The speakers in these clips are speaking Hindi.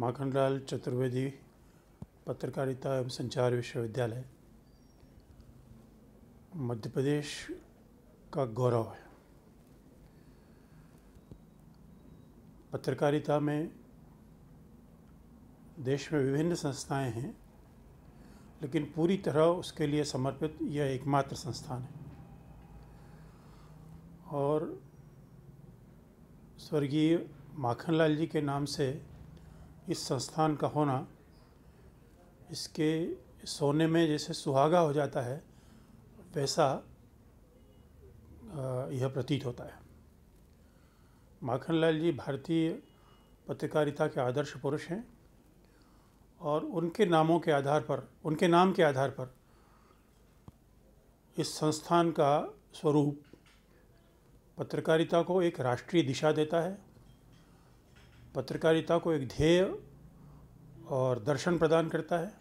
माखनलाल चतुर्वेदी पत्रकारिता एवं संचार विश्वविद्यालय मध्य प्रदेश का गौरव है पत्रकारिता में देश में विभिन्न संस्थाएं हैं लेकिन पूरी तरह उसके लिए समर्पित यह एकमात्र संस्थान है और स्वर्गीय माखनलाल जी के नाम से इस संस्थान का होना इसके सोने में जैसे सुहागा हो जाता है वैसा यह प्रतीत होता है माखनलाल जी भारतीय पत्रकारिता के आदर्श पुरुष हैं और उनके नामों के आधार पर उनके नाम के आधार पर इस संस्थान का स्वरूप पत्रकारिता को एक राष्ट्रीय दिशा देता है पत्रकारिता को एक ध्येय और दर्शन प्रदान करता है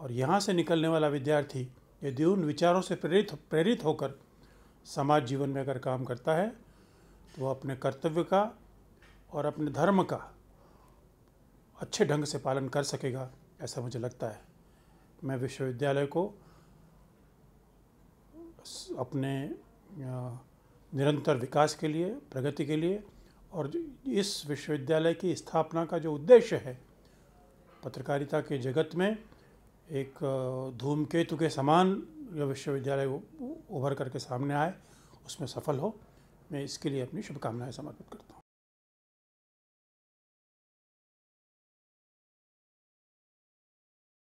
और यहाँ से निकलने वाला विद्यार्थी यदि उन विचारों से प्रेरित प्रेरित होकर समाज जीवन में अगर काम करता है तो वह अपने कर्तव्य का और अपने धर्म का अच्छे ढंग से पालन कर सकेगा ऐसा मुझे लगता है मैं विश्वविद्यालय को अपने निरंतर विकास के लिए प्रगति के लिए और इस विश्वविद्यालय की स्थापना का जो उद्देश्य है पत्रकारिता के जगत में एक धूमकेतु के समान यह विश्वविद्यालय उभर करके सामने आए उसमें सफल हो मैं इसके लिए अपनी शुभकामनाएं समर्पित करता हूँ